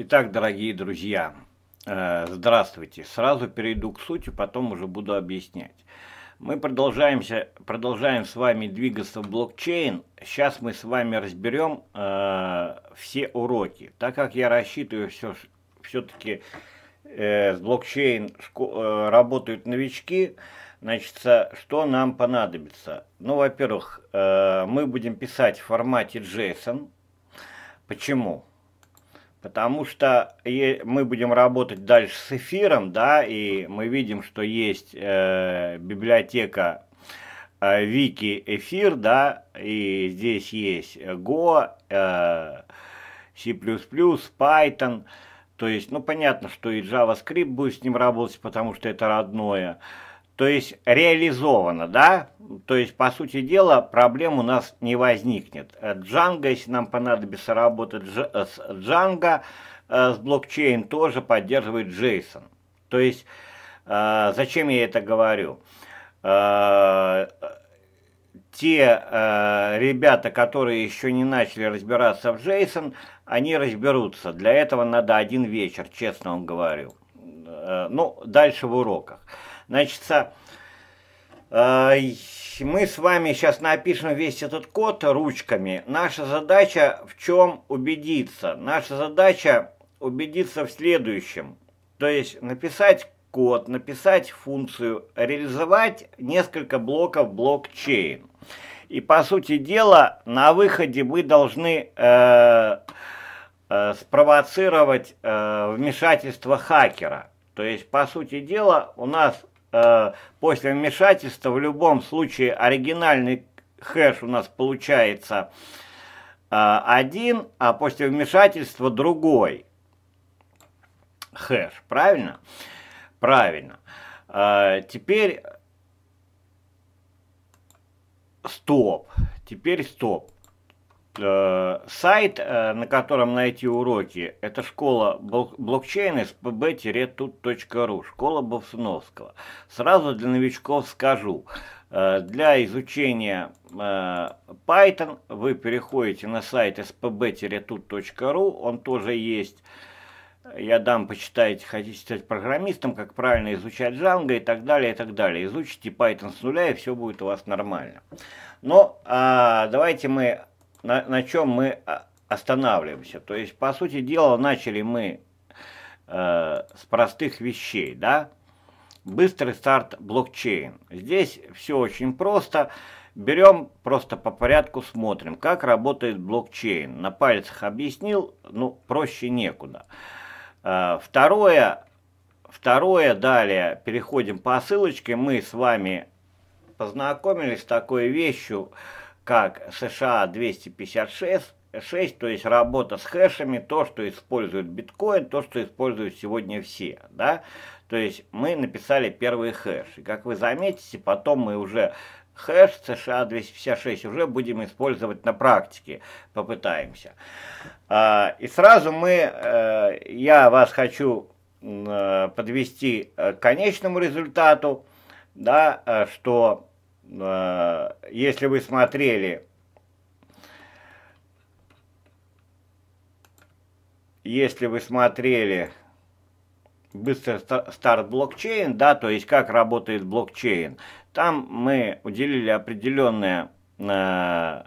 Итак, дорогие друзья, э, здравствуйте. Сразу перейду к сути, потом уже буду объяснять. Мы продолжаемся, продолжаем с вами двигаться в блокчейн. Сейчас мы с вами разберем э, все уроки. Так как я рассчитываю все, все-таки э, с блокчейн э, работают новички, значит, что нам понадобится? Ну, во-первых, э, мы будем писать в формате JSON. Почему? Потому что мы будем работать дальше с эфиром, да, и мы видим, что есть э, библиотека э, Вики эфир, да, и здесь есть Go, э, C++, Python, то есть, ну, понятно, что и JavaScript будет с ним работать, потому что это родное. Э, то есть реализовано, да? То есть, по сути дела, проблем у нас не возникнет. Django, если нам понадобится работать с Django, э, с блокчейн тоже поддерживает JSON. То есть, э, зачем я это говорю? Э, те ребята, которые еще не начали разбираться в JSON, они разберутся. Для этого надо один вечер, честно вам говорю. Ну, дальше в уроках. Значит, э, мы с вами сейчас напишем весь этот код ручками. Наша задача в чем убедиться? Наша задача убедиться в следующем. То есть написать код, написать функцию, реализовать несколько блоков блокчейн. И по сути дела на выходе мы должны э, э, спровоцировать э, вмешательство хакера. То есть по сути дела у нас Э, после вмешательства в любом случае оригинальный хэш у нас получается э, один, а после вмешательства другой хэш, правильно? Правильно. Э, теперь стоп, теперь стоп. Э, сайт, э, на котором найти уроки, это школа блокчейна spb-tut.ru, школа Бовсуновского. Сразу для новичков скажу, э, для изучения Python вы переходите на сайт spb-tut.ru, он тоже есть. Я дам, почитайте, хотите стать программистом, как правильно изучать Django и так далее, и так далее. Изучите Python с нуля, и все будет у вас нормально. Но а, давайте мы на, на чем мы а, останавливаемся. То есть, по сути дела, начали мы э, с простых вещей, да? Быстрый старт блокчейн. Здесь все очень просто. Берем просто по порядку, смотрим, как работает блокчейн. На пальцах объяснил, ну, проще некуда. Э, второе, второе, далее переходим по ссылочке. Мы с вами познакомились с такой вещью, как США 256, 6, то есть работа с хэшами, то, что использует биткоин, то, что используют сегодня все, да, то есть мы написали первый хэш, и как вы заметите, потом мы уже хэш США 256 уже будем использовать на практике, попытаемся. А, и сразу мы, э, я вас хочу э, подвести э, к конечному результату, да, что Э, если вы смотрели, если вы смотрели быстрый старт блокчейн, да, то есть как работает блокчейн, там мы уделили определенное э,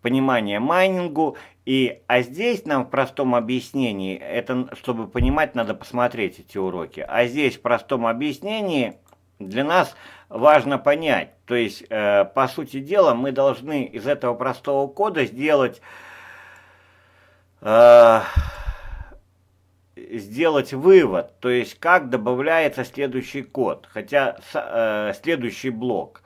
понимание майнингу, и, а здесь нам в простом объяснении, это чтобы понимать, надо посмотреть эти уроки, а здесь в простом объяснении для нас важно понять, то есть, э, по сути дела, мы должны из этого простого кода сделать, э, сделать вывод, то есть, как добавляется следующий код, хотя э, следующий блок.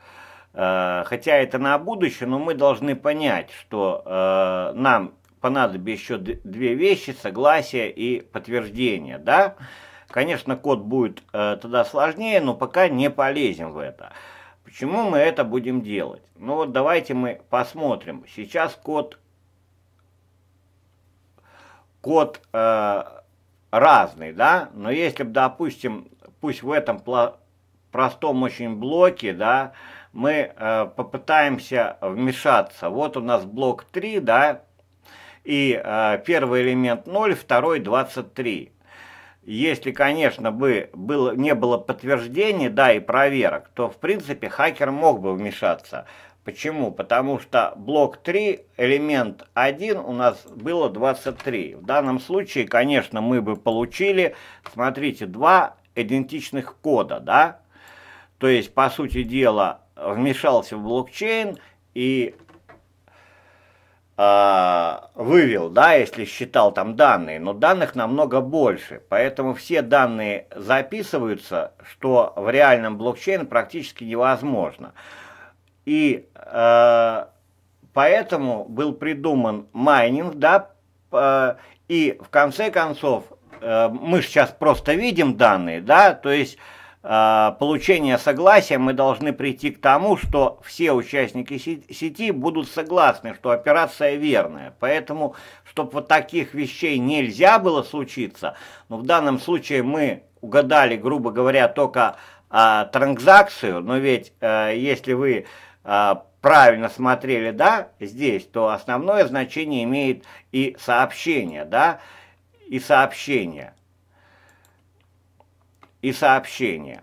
Э, хотя это на будущее, но мы должны понять, что э, нам понадобится еще две вещи, согласие и подтверждение, да? Конечно, код будет э, тогда сложнее, но пока не полезем в это. Почему мы это будем делать? Ну вот давайте мы посмотрим. Сейчас код, код э, разный, да? Но если бы, допустим, пусть в этом простом очень блоке, да, мы э, попытаемся вмешаться. Вот у нас блок 3, да, и э, первый элемент 0, второй 23 если, конечно, бы было, не было подтверждений, да, и проверок, то, в принципе, хакер мог бы вмешаться. Почему? Потому что блок 3, элемент 1 у нас было 23. В данном случае, конечно, мы бы получили, смотрите, два идентичных кода, да? То есть, по сути дела, вмешался в блокчейн и а, вывел, да, если считал там данные, но данных намного больше, поэтому все данные записываются, что в реальном блокчейне практически невозможно. И э, поэтому был придуман майнинг, да, э, и в конце концов э, мы сейчас просто видим данные, да, то есть Э, получения согласия мы должны прийти к тому, что все участники сети будут согласны, что операция верная. Поэтому, чтобы вот таких вещей нельзя было случиться, но ну, в данном случае мы угадали, грубо говоря, только а, транзакцию, но ведь а, если вы а, правильно смотрели, да, здесь, то основное значение имеет и сообщение, да, и сообщение и сообщение.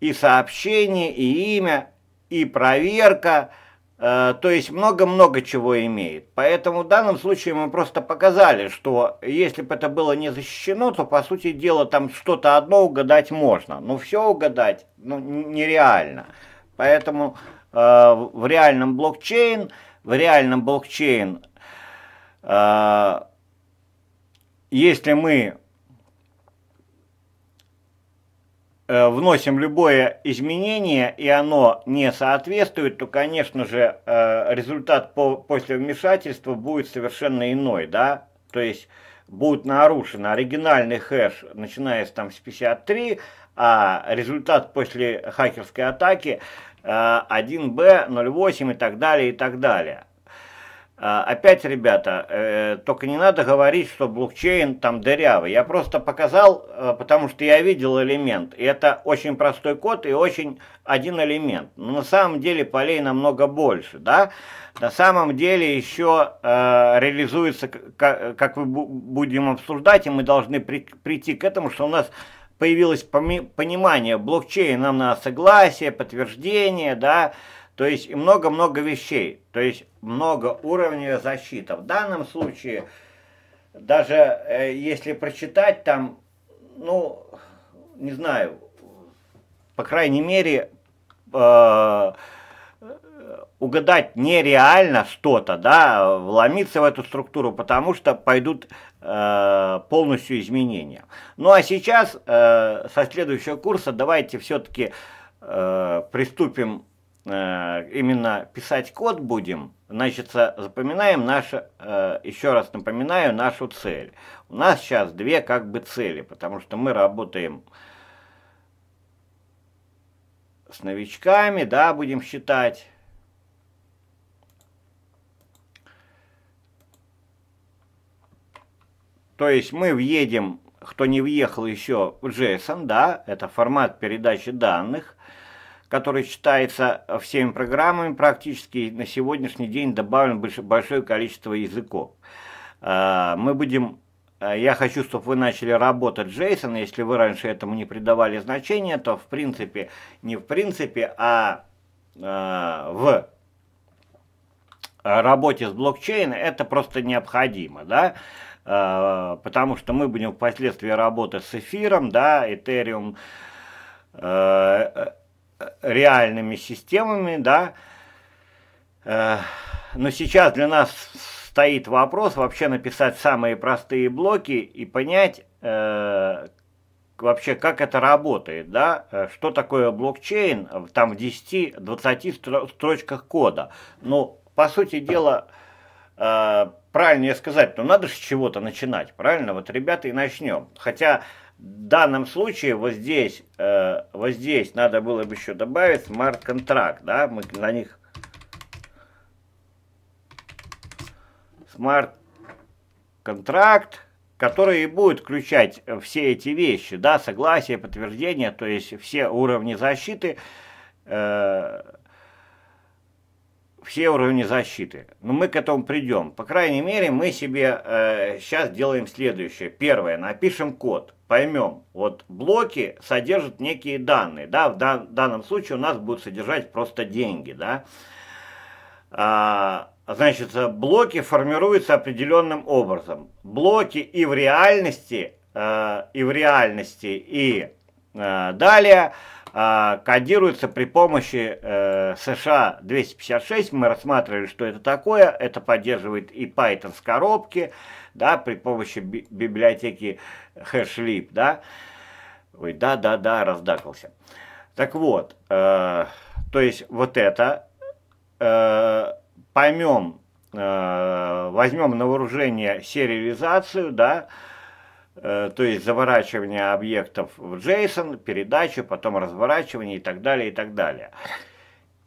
И сообщение, и имя, и проверка, э, то есть много-много чего имеет. Поэтому в данном случае мы просто показали, что если бы это было не защищено, то по сути дела там что-то одно угадать можно, но все угадать ну, нереально. Поэтому э, в реальном блокчейн, в реальном блокчейн, э, если мы Э, вносим любое изменение, и оно не соответствует, то, конечно же, э, результат по, после вмешательства будет совершенно иной, да, то есть будет нарушен оригинальный хэш, начиная с, там, с 53, а результат после хакерской атаки 1b, э, 0.8 и так далее, и так далее. А, опять, ребята, э, только не надо говорить, что блокчейн там дырявый. Я просто показал, э, потому что я видел элемент. И это очень простой код и очень один элемент. Но на самом деле полей намного больше, да? На самом деле еще э, реализуется, как мы будем обсуждать, и мы должны прийти к этому, что у нас появилось понимание блокчейна, нам надо согласие, подтверждение, да, то есть много-много вещей, то есть много уровней защиты. В данном случае, даже э, если прочитать там, ну, не знаю, по крайней мере, э, угадать нереально что-то, да, вломиться в эту структуру, потому что пойдут э, полностью изменения. Ну а сейчас э, со следующего курса давайте все-таки э, приступим Э, именно писать код будем, значит, запоминаем наше, э, еще раз напоминаю, нашу цель. У нас сейчас две как бы цели, потому что мы работаем с новичками, да, будем считать. То есть мы въедем, кто не въехал еще, в JSON, да, это формат передачи данных – который считается э, всеми программами практически, на сегодняшний день добавлено большое количество языков. Э, мы будем, э, я хочу, чтобы вы начали работать JSON, если вы раньше этому не придавали значения, то в принципе, не в принципе, а в работе с блокчейном это просто необходимо, да, потому что мы будем впоследствии работать с эфиром, да, Ethereum, реальными системами, да. Э, но сейчас для нас стоит вопрос вообще написать самые простые блоки и понять э, вообще, как это работает, да, э, что такое блокчейн там в 10-20 строчках кода. Ну, по сути дела, Э, правильнее сказать, но ну, надо с чего-то начинать, правильно? Вот, ребята, и начнем. Хотя в данном случае вот здесь, э, вот здесь надо было бы еще добавить смарт-контракт, да, мы на них смарт-контракт, который и будет включать все эти вещи, да, согласие, подтверждение, то есть все уровни защиты, э, все уровни защиты. Но мы к этому придем. По крайней мере, мы себе э, сейчас делаем следующее. Первое, напишем код, поймем. Вот блоки содержат некие данные. Да, в дан данном случае у нас будут содержать просто деньги. Да? А, значит, блоки формируются определенным образом. Блоки и в реальности, э, и в реальности, и э, далее – а, кодируется при помощи э, США-256. Мы рассматривали, что это такое. Это поддерживает и Python с коробки, да, при помощи би библиотеки hashlib, да. Ой, да-да-да, раздакался. Так вот, э, то есть вот это э, поймем, э, возьмем на вооружение сериализацию, да, Э, то есть заворачивание объектов в JSON, передачу потом разворачивание и так далее, и так далее.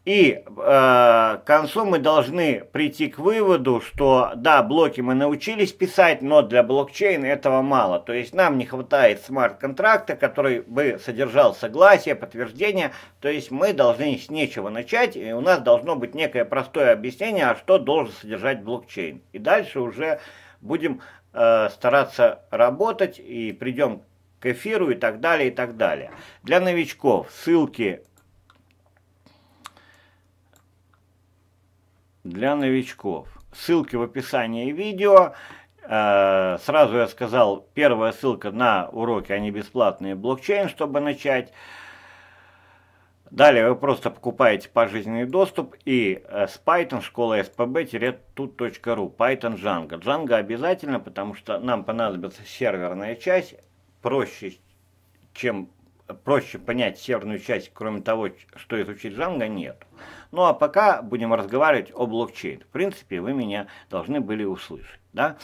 И э, к концу мы должны прийти к выводу, что да, блоки мы научились писать, но для блокчейна этого мало. То есть нам не хватает смарт-контракта, который бы содержал согласие, подтверждение. То есть мы должны с нечего начать, и у нас должно быть некое простое объяснение, а что должен содержать блокчейн. И дальше уже будем Э, стараться работать и придем к эфиру и так далее, и так далее. Для новичков ссылки для новичков. Ссылки в описании видео. Э, сразу я сказал, первая ссылка на уроки, они бесплатные, блокчейн, чтобы начать. Далее вы просто покупаете пожизненный доступ и э, с Python школа spb-tut.ru Python Django. Django обязательно, потому что нам понадобится серверная часть. Проще, чем проще понять серверную часть, кроме того, что изучить Django, нет. Ну а пока будем разговаривать о блокчейне. В принципе, вы меня должны были услышать. Да?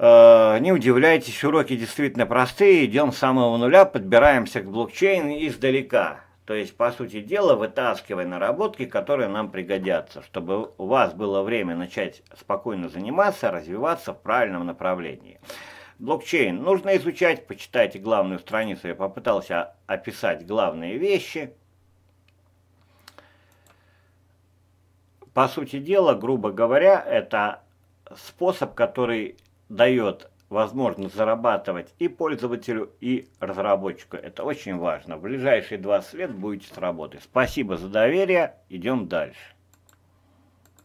Э, не удивляйтесь, уроки действительно простые, идем с самого нуля, подбираемся к блокчейну издалека. То есть, по сути дела, вытаскивая наработки, которые нам пригодятся, чтобы у вас было время начать спокойно заниматься, развиваться в правильном направлении. Блокчейн нужно изучать, почитайте главную страницу, я попытался описать главные вещи. По сути дела, грубо говоря, это способ, который дает возможность зарабатывать и пользователю, и разработчику. Это очень важно. В ближайшие 20 лет будете с работой. Спасибо за доверие. Идем дальше.